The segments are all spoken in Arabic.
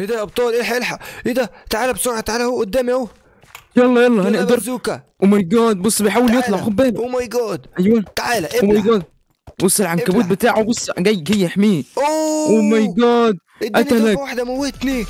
ايه ده يا ابطال الحق إيه الحق ايه ده تعال بسرعه تعال اهو قدامي اهو يلا يلا هنقدر بازوكا او ماي جاد بص بيحاول يطلع خد بالك او ماي جاد ايوه تعالى oh ابلع او ماي جاد بص العنكبوت بتاعه بص جاي جاي يحميه او ماي جاد اديني واحده موتني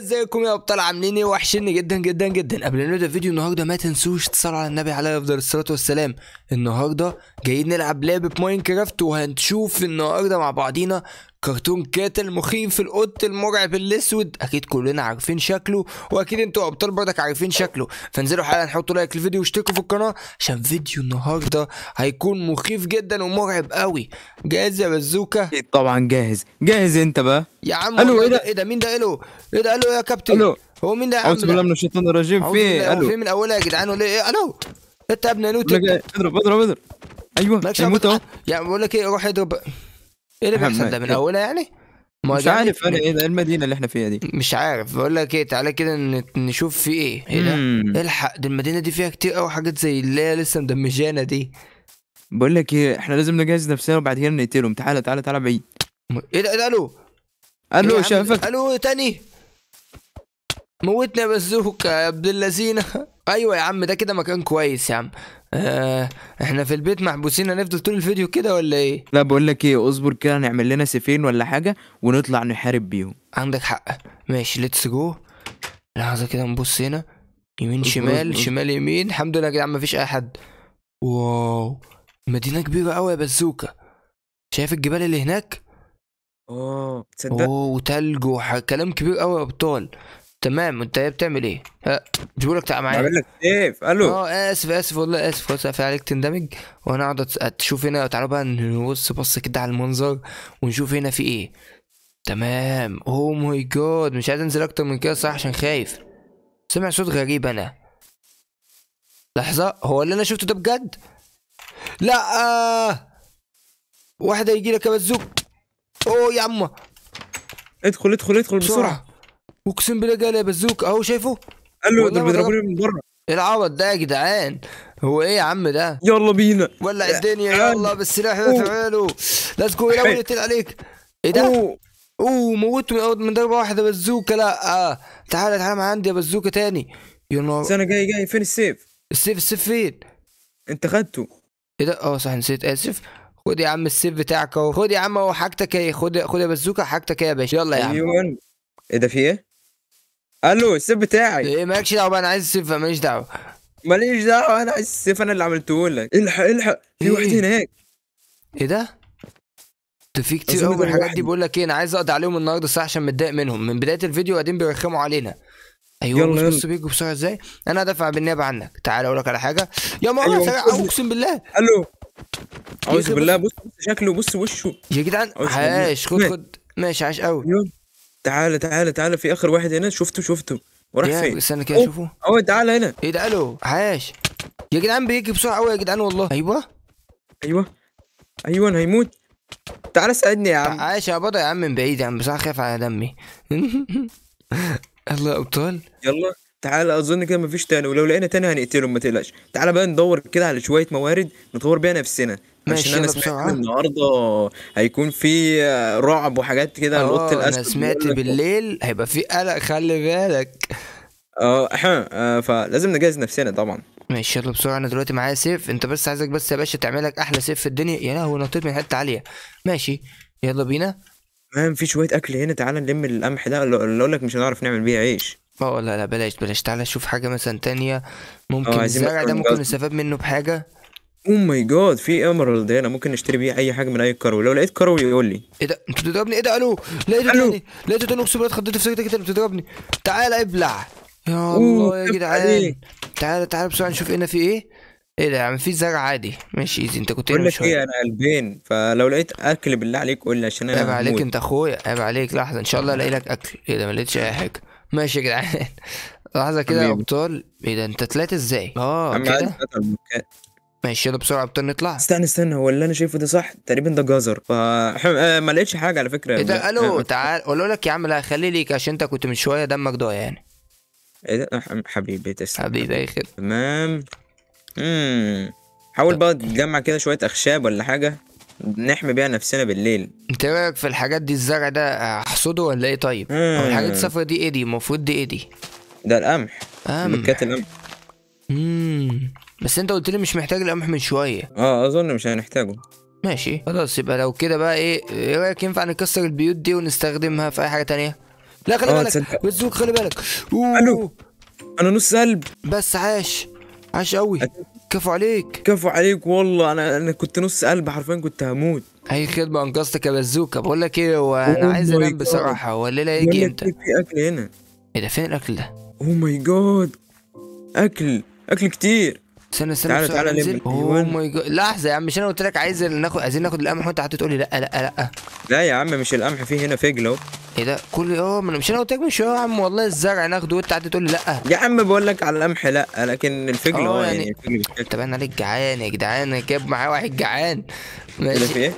ازيكم يا ابطال عاملين ايه وحشني جدا جدا جدا قبل ما نبدا الفيديو النهارده ما تنسوش تصلوا على النبي عليه افضل الصلاه والسلام النهارده جايين نلعب لعبه ماينكرافت وهنشوف النهارده مع بعضينا كرتون كات المخيف في القط المرعب الاسود اكيد كلنا عارفين شكله واكيد انتوا ابطال بردك عارفين شكله فانزلوا حالا حطوا لايك للفيديو واشتركوا في القناه عشان فيديو النهارده هيكون مخيف جدا ومرعب قوي جاهز يا بزوكه طبعا جاهز جاهز انت بقى يا عم الو ايه, إيه ده ايه ده مين ده الو ايه ده الو يا كابتن الو هو مين ده يا عم اعوذ بالله من الشيطان الرجيم في إيه؟ الو في من اولها يا جدعان ولا ايه الو انت إيه يا ابن نوتي اضرب اضرب اضرب ايوه هيموت اهو يا عم بقول لك ايه روح اضرب ايه اللي بيحصل ده من إيه؟ اولها يعني؟ ما مش عارف انا إيه, ايه المدينه اللي احنا فيها دي مش عارف بقول لك ايه تعالى كده نشوف في ايه ايه ده إيه الحق دي المدينه دي فيها كتير قوي حاجات زي اللي هي لسه مدمجانا دي بقول لك ايه احنا لازم نجهز نفسنا وبعد كده نقتلهم تعالى تعالى تعالى بعيد ايه ده الو الو إيه شافك الو تاني موتنا بزوكه يا ابن اللذينه ايوه يا عم ده كده مكان كويس يا عم آه، احنا في البيت محبوسين هنفضل طول الفيديو كده ولا ايه لا بقول لك ايه اصبر كده نعمل لنا سيفين ولا حاجه ونطلع نحارب بيهم عندك حق ماشي ليتس جو لحظه كده نبص هنا يمين شمال شمال يمين الحمد لله يا جدعان مفيش اي حد واو مدينه كبيره قوي يا بزوكه شايف الجبال اللي هناك اه تصدق اوه وتلج وكلام كبير قوي يا ابطال تمام انت ايه بتعمل ايه؟ جيبوا لك تعال معايا بعمل لك سيف الو اه اسف اسف والله اسف خلاص قافل عليك تندمج وانا اقعد تشوف هنا تعالوا بقى نبص بص كده على المنظر ونشوف هنا في ايه تمام اوه ماي جاد مش عايز انزل اكتر من كده صح عشان خايف سمع صوت غريب انا لحظة هو اللي انا شفته ده بجد؟ لا آه. واحد هيجي لك يا بزوك اوه يا عم ادخل ادخل ادخل بسرعة, بسرعة. اقسم بالله جاي بزوك اهو شايفه قال له دول بيضربوني من بره ايه العبط ده يا جدعان هو ايه يا عم ده يلا بينا ولع الدنيا آه، يلا آه. بالسلاح ده تعالوا عياله ليتس جو الاول يقتل عليك ايه ده أوه. اوه موته من من ضربه واحده بزوكه لا تعالى آه. تعالى معايا عندي يا بزوكه تاني يا نهار انا جاي جاي فين السيف السيف السيف فين انت خدته ايه ده اه صح نسيت اسف خد يا عم السيف بتاعك اهو خد يا عم اهو حاجتك اهي خد خد يا بزوكه حاجتك اهي يا باشا يلا يا عم أيوة. ايه ده في ايه الو السيف بتاعي ايه مالكش دعوه بقى انا عايز السيف ماليش دعوه ماليش دعوه انا عايز السيف انا اللي عملته لك الحق الحق في إيه؟ واحد هناك ايه ده؟ ده في كتير قوي من الحاجات دي بقول لك ايه انا عايز اقضي عليهم النهارده الصراحه عشان متضايق منهم من بدايه الفيديو قاعدين بيرخموا علينا ايوه يلا بص بيجوا بسرعه ازاي انا هدافع بالنيابه عنك تعال اقول لك على حاجه يا ماما أيوة سريع اقسم بالله الو اعوذ بالله بص شكله بص وشه يا جدعان عاش خد خد ماشي عاش قوي تعالى تعالى تعالى في اخر واحد هنا شفته شفته وراح فين استنى كده شوفه اهو تعالى هنا ايه ده الو عاش يا جدعان بيجي بسرعه قوي يا جدعان والله ايوه ايوه ايوه هيموت تعال ساعدني يا عم عاش يا بطل يا عم من بعيد يا عم بس انا خايف على دمي الله ابطال يلا تعال اظن كده مفيش تاني ولو لقينا تاني هنقتله ما تقلقش تعال بقى ندور كده على شويه موارد نطور بيها نفسنا ماشي عشان انا سمعت إن النهارده هيكون في رعب وحاجات كده على اوضه اه انا الاسد سمعت بالليل هيبقى في قلق خلي بالك آه،, اه فلازم نجهز نفسنا طبعا ماشي يلا بسرعة انا دلوقتي معايا سيف انت بس عايزك بس يا باشا تعمل لك احلى سيف في الدنيا يا لهوي نطيت من حتة عالية ماشي يلا بينا تمام في شويه اكل هنا تعال نلم القمح ده اللي اقول لك مش هنعرف نعمل بيه عيش اه لا لا بلاش بلاش تعالى شوف حاجة مثلا تانية ممكن اه، عايزين الزرع ده ممكن نستفاد منه بحاجة او ماي جاد في امرالد إيه هنا ممكن نشتري بيه اي حاجه من اي كارو لو لقيت كارو يقول لي ايه ده انت بتضربني ايه ده الو لقيت إيه الو لقيت لقيته اقسم بالله اتخضيت في سكتك انت بتضربني تعالى ابلع يا الله يا جدعان تعالى تعالى بسرعه نشوف هنا في ايه ايه ده يا عم في زرع عادي ماشي ايزي انت كنت بقول لك ايه انا قلبين فلو لقيت اكل بالله عليك قول لي عشان انا عيب عليك انت اخويا عيب عليك لحظه ان شاء الله الاقي لك اكل ايه ده ما لقيتش اي حاجه ماشي يا جدعان لحظه كده يا ابطال ايه ده انت طلعت ازاي اه, آه، كده ماشي يلا بسرعه ابطال نطلع استنى استنى هو اللي انا شايفه ده صح تقريبا ده جزر ف آه، ما لقيتش حاجه على فكره ايه ده الو تعال اقول لك يا عم لا خلي ليك عشان انت كنت من شويه دمك ضايع يعني ايه ده حبيبي تسلم حبيبي تمام امم حاول بقى تجمع كده شويه اخشاب ولا حاجه نحمي بيها نفسنا بالليل انت إيه رايك في الحاجات دي الزرع ده احصده ولا ايه طيب او الحاجات الصفرا دي ايه دي المفروض دي ايه دي ده القمح مكات القمح امم بس انت قلت لي مش محتاج القمح من شويه اه اظن مش هنحتاجه ماشي خلاص يبقى لو كده بقى ايه ايه رايك ينفع نكسر البيوت دي ونستخدمها في اي حاجه تانية لا خلي آه، بالك بالزوق خلي بالك أوه. الو انا نص قلب بس عاش عاش قوي كفو عليك كفو عليك والله انا انا كنت نص قلب حرفيا كنت هموت اي خدمه انقذتك يا بزوكه بقول لك ايه هو انا oh عايز انام بصراحه هو الليله هيجي امتى في اكل هنا ايه ده فين الاكل ده اوه ماي جاد اكل اكل كتير استنى استنى تعالى تعالى اوه ماي جاد لحظه يا عم مش انا قلت لك عايز ناخد عايزين ناخد القمح وانت قعدت تقول لي لا لا لا لا يا عم مش القمح فيه هنا فجل اهو ايه ده كل اه ما انا مش انا قلت لك مش يا عم والله الزرع ناخده وانت قاعد تقول لي لا يا عم بقول لك على القمح لا لكن الفجل أه، هو يعني, يعني الفجل طب انا ليه جعان يا جدعان انا جايب معايا واحد جعان ماشي إيه؟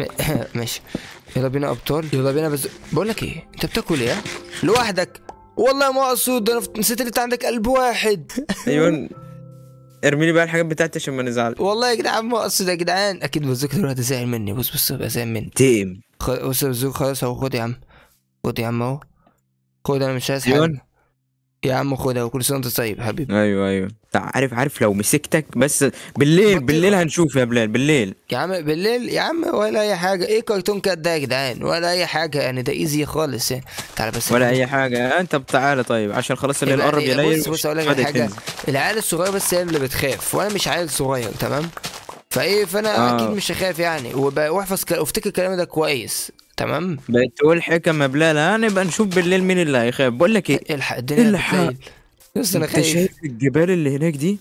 ماشي يلا بينا ابطال يلا بينا بس بقول لك ايه انت بتاكل ايه لوحدك والله ما اقصد انا نسيت ان انت عندك قلب واحد ايوه ارمي لي بقى الحاجات بتاعتي عشان ما نزعل والله يا جدعان ما اقصد يا جدعان اكيد بزوك دلوقتي زعل مني بص بص بقى زعل مني تيم بص بص بزوك خلاص اهو خد يا عم خد يا عم اهو خد انا مش عايز حاجه يا عم خدها وكل سنه وانت طيب حبيبي ايوه ايوه عارف عارف لو مسكتك بس بالليل بالليل هنشوف يا بلال بالليل يا عم بالليل يا عم ولا اي حاجه ايه كرتون كات ده يا جدعان ولا اي حاجه يعني ده ايزي خالص يعني تعالى بس ولا اي حاجه انت تعالى طيب عشان خلاص الليل قرب إيه، ينيل بص بص اقول لك حاجه العيال الصغيره بس هي اللي بتخاف وانا مش عيل صغير تمام فايه فانا آه. اكيد مش هخاف يعني واحفظ افتكر وافتكر الكلام ده كويس تمام بتقول حكم بلا لا نبقى نشوف بالليل مين اللي هيخاف بقول لك ايه, إيه، الحق الدنيا الحق بس انا خايف شايف الجبال اللي هناك دي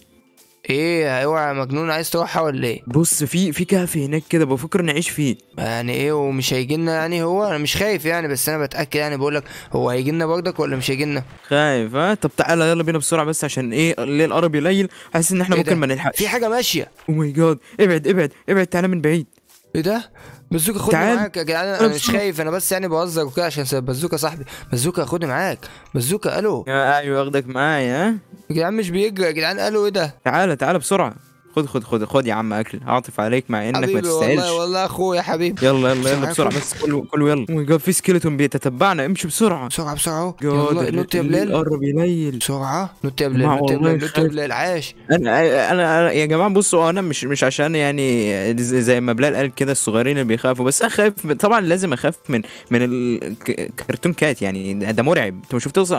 ايه اوعى مجنون عايز تروحها ولا ايه بص في في كهف هناك كده بفكر نعيش فيه يعني ايه ومش هيجي لنا يعني هو انا مش خايف يعني بس انا بتاكد يعني بقول لك هو هيجي لنا برضك ولا مش هيجي لنا خايف ها طب تعالى يلا بينا بسرعه بس عشان ايه الليل قرب يليل حاسس ان احنا إيه ممكن ما نلحقش في حاجه ماشيه او ماي جاد ابعد ابعد ابعد تعالى من بعيد ايه ده بزوكا خدني تعال. معاك يا جدعان انا مش خايف انا بس يعني بهزر وكده عشان بزوكا صاحبي بزوكا خدني معاك بزوكا الو يا ايوه واخدك معايا ها يا جدعان مش بيجري يا جدعان الو ايه ده تعالى تعالى بسرعه خد خد خد خد يا عم اكل عاطف عليك مع انك ما تستاهلش والله والله اخويا حبيبي يلا يلا يلا بسرعه بس كله كله يلا جاد في سكيلتون بيتتبعنا امشي بسرعه بسرعه بسرعه يلا نوت يا بلال قرب يليل بسرعه نوت يا بلال نوت يا بلال نط يا عاش انا انا يا جماعه بصوا انا مش مش عشان يعني زي ما بلال قال كده الصغيرين اللي بيخافوا بس انا خايف طبعا لازم اخاف من من الكرتون كات يعني ده مرعب انتوا ما شفتوش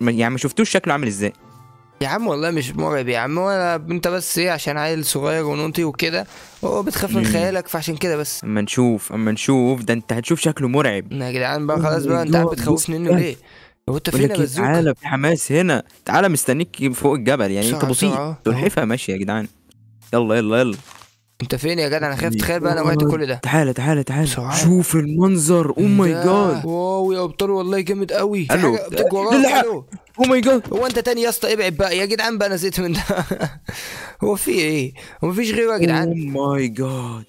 يعني ما شفتوش شكله عامل ازاي يا عم والله مش مرعب يا عم ولا انت بس ايه عشان عيل صغير ونونتي وكده هو بتخاف من خيالك فعشان كده بس اما نشوف اما نشوف ده انت هتشوف شكله مرعب يا جدعان بقى خلاص بقى انت عم بتخوفني منه ليه هو انت فين يا ايه، تعالى في حماس هنا تعالى مستنيك فوق الجبل يعني انت بسيط سلحفاه ماشيه يا جدعان يلا يلا يلا انت فين يا جدع انا خايف تخيل بقى انا وقعت كل ده تعالى تعالى تعالى شوف المنظر او ماي جاد واو يا ابطال والله جامد قوي الو او ماي جاد هو انت تاني يا اسطى ابعد بقى يا جدعان بقى انا زهقت من ده هو في ايه؟ هو مفيش غيره يا جدعان او ماي جاد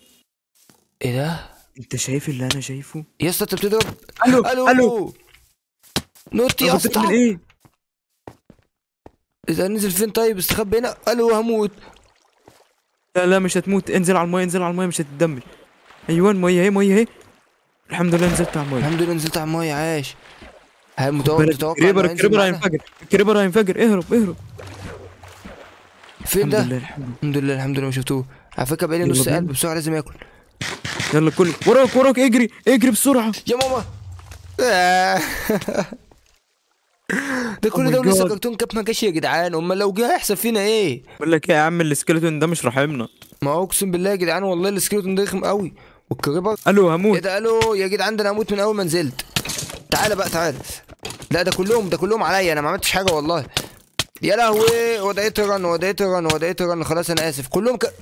ايه ده؟ انت شايف اللي انا شايفه؟ يا اسطى انت بتضرب الو الو الو نوت يا اسطى بتعمل ايه؟ اذا نزل فين طيب استخبى هنا الو هموت لا لا مش هتموت انزل على الميه انزل على الميه مش هتتدمج ايوه الميه اهي ميه اهي الحمد لله نزلت على الميه الحمد لله نزلت على الميه عاش هل متوقع متوقع كريبر كريبر هينفجر كريبر هينفجر اهرب اهرب فين ده؟ الحمد لله الحمد لله الحمد لله ما شفتوه على فكره بقالي نص قلب بسرعه لازم اكل يلا كل وراك وراك اجري اجري بسرعه يا ماما ده كل oh ده ولسه كرتون كاب ما جاش يا جدعان امال لو جه هيحصل فينا ايه بقول لك ايه يا عم السكلتون ده مش رحمنا ما اقسم بالله يا جدعان والله السكلتون ده رخم قوي والكريبر الو هموت ايه ده الو يا جدعان ده انا هموت من اول ما نزلت تعالى بقى تعالى لا ده كلهم ده كلهم عليا انا ما عملتش حاجه والله يا لهوي وديت رن وديت رن وديت رن خلاص انا اسف كلهم ك...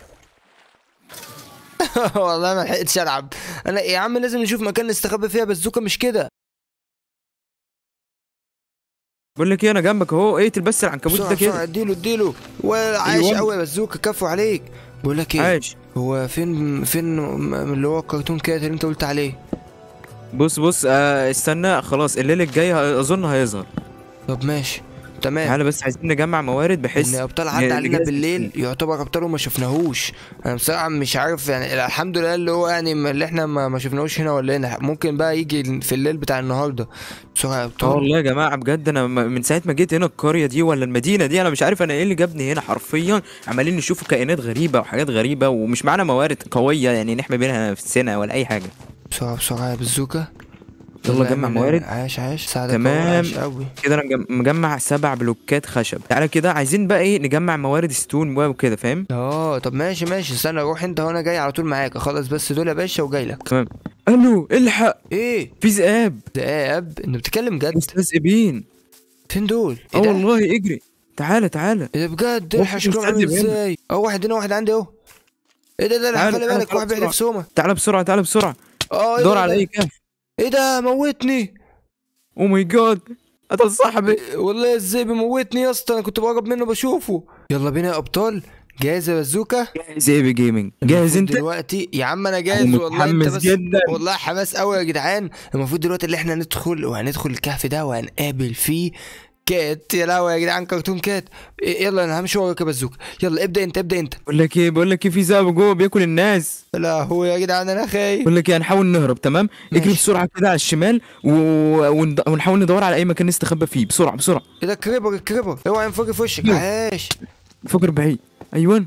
والله ما لحقتش العب انا يا عم لازم نشوف مكان نستخبى فيها بزوكه مش كده بقول لك ايه انا جنبك اهو اقتل إيه، بس العنكبوت ده كده اديله اديله وعايش قوي يا بزوكه كفو عليك بقول لك ايه عايش هو فين فين اللي هو الكرتون كده اللي انت قلت عليه بص بص آه استنى خلاص الليل الجاي اظن هيظهر طب ماشي تمام تعالى بس عايزين نجمع موارد بحيث ان ابطال عدى علينا بالليل يعتبر ابطال وما شفناهوش انا بصراحه مش عارف يعني الحمد لله اللي هو يعني اللي احنا ما شفناهوش هنا ولا هنا ممكن بقى يجي في الليل بتاع النهارده يا آه، ابطال والله يا جماعه بجد انا من ساعه ما جيت هنا القريه دي ولا المدينه دي انا مش عارف انا ايه اللي جابني هنا حرفيا عمالين نشوف كائنات غريبه وحاجات غريبه ومش معانا موارد قويه يعني نحمي بيها نفسنا ولا اي حاجه بسرعه بسرعه يا بزوكه يلا جمع موارد عاش عاش ساعدك تمام كده انا مجمع سبع بلوكات خشب تعالى كده عايزين بقى ايه نجمع موارد ستون وكده فاهم اه طب ماشي ماشي استنى روح انت وانا جاي على طول معاك اخلص بس دول يا باشا وجاي لك تمام الو الحق ايه في ذئاب ذئاب انت بتتكلم جد مستذئبين فين دول اه ايه والله اجري تعالى تعالى ايه ده بجد الحق ازاي اه واحد هنا واحد عندي اهو ايه ده ده خلي بالك واحد بيحلف سومه تعالى بسرعه تعالى بسرعه اه إيه دور على اي كهف ايه ده موتني او ماي جاد قتل صاحبي والله ازاي بيموتني يا اسطى انا كنت بقرب منه بشوفه يلا بينا يا ابطال جاهز يا بازوكا جاهز ايه بجيمنج جاهز انت دلوقتي يا عم انا جاهز والله متحمس جدا والله حماس قوي يا جدعان المفروض دلوقتي اللي احنا ندخل وهندخل الكهف ده وهنقابل فيه كات يا لهوي يا جدعان كرتون كات يلا انا همشي وراك يا بزوك يلا ابدا انت ابدا انت بقول لك ايه بقول لك ايه في زاب جوه بياكل الناس لا هو يا جدعان انا خايف بقول لك ايه هنحاول نهرب تمام اجري بسرعه كده على الشمال و... ونحاول ندور على اي مكان نستخبى فيه بسرعه بسرعه ايه ده الكريبر الكريبر اوعى ينفجر في وشك عاش فكر بعيد ايوه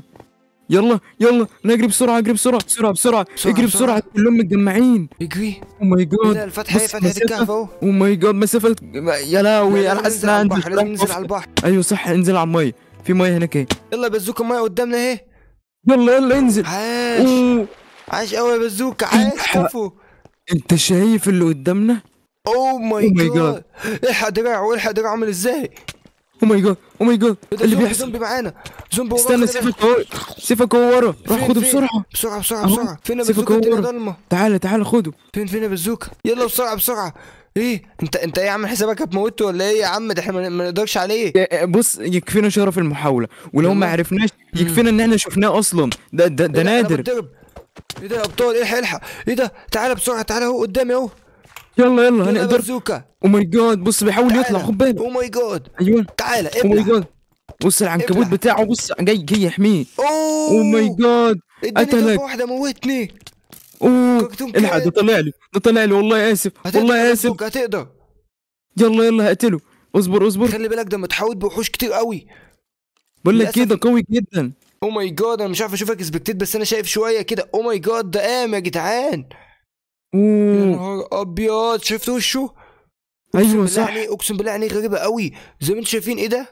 يلا يلا نجري بسرعه اجري بسرعه بسرعه بسرعه اجري بسرعه كلهم متجمعين اجري او ماي جاد الفتحه هي فتحه الكهف اهو او ماي جاد مسافه يا لهوي انا حاسس ان انا لازم انزل على البحر ايوه صح انزل على الميه في ميه هناك اهي يلا بزوكه الميه قدامنا اهي يلا يلا انزل عاش oh. عاش قوي يا بزوكه إيه، عاش كفو انت شايف اللي قدامنا؟ او ماي جاد الحق دراعه إيه، الحق دراعه عامل ازاي؟ او ماي جاد او ماي جاد اللي بيحصل زومبي معانا زومبي ورا استنى سيفك هو سيفك هو ورا روح خده بسرعه بسرعه بسرعه بسرعه فين سيفك هو ضلمه تعالى تعالى خده فين فين بزوكا يلا بسرعه بسرعه ايه انت انت ايه عامل حسابك هتموته ولا ايه يا عم ده احنا ما نقدرش عليه إيه، إيه، بص يكفينا شرف المحاوله ولو ما عرفناش يكفينا ان احنا شفناه اصلا ده ده, ده إيه نادر ايه ده يا ابطال الحق الحق ايه ده تعالى بسرعه تعالى اهو قدامي اهو يلا يلا انا قدرت او ماي جاد بص بيحاول يطلع خد بالك او ماي جاد ايوه تعالى او ماي جاد بص العنكبوت بتاعه بص جاي جاي يحميه او ماي جاد قتلك واحده موتني اوه oh. الحق ده طلع لي ده طلع لي والله اسف والله اسف هتقدر يلا يلا هقتله اصبر اصبر خلي بالك ده متحوط بوحوش كتير قوي بقول لك كده إيه، قوي جدا او ماي جاد انا مش عارف اشوفك سبكتيت بس انا شايف شويه كده او ماي جاد ده قام يا جدعان يا نهار ابيض شفت وشه ايوه صح يعني، اقسم بالله عينيه غريبه قوي زي ما انتم شايفين ايه ده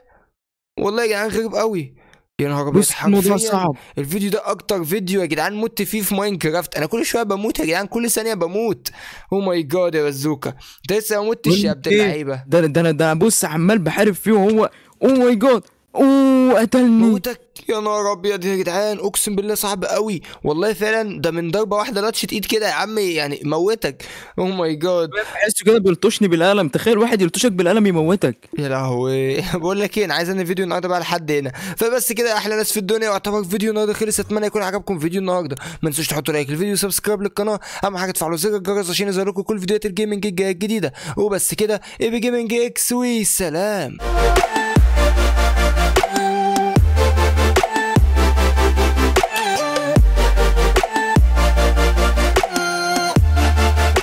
والله يا جدعان غريب قوي يا نهار ابيض الموضوع صعب الفيديو ده اكتر فيديو يا جدعان مت فيه في ماين كرافت انا كل شويه بموت يا جدعان كل ثانيه بموت او ماي جاد يا بزوكا انت لسه ما متش يا ابن اللعيبه ده ده انا بص عمال بحارب فيه وهو او ماي جاد اوه قتلني موتك يا نهار ابيض يا جدعان اقسم بالله صعب قوي والله فعلا ده من ضربه واحده لاتشت ايد كده يا عم يعني موتك اوه ماي جاد بحس كده بيلطشني بالقلم تخيل واحد يلطشك بالقلم يموتك يا لهوي بقول لك ايه انا عايز ان فيديو النهارده بقى لحد هنا فبس كده احلى ناس في الدنيا واعتبر فيديو النهارده خلص اتمنى يكون عجبكم فيديو النهارده ما تنسوش تحطوا لايك للفيديو وسبسكرايب للقناه اهم حاجه تفعلوا زر الجرس عشان لكم كل فيديوهات الجيمنج الجديده وبس كده اي بي جيمنج اكس وسلام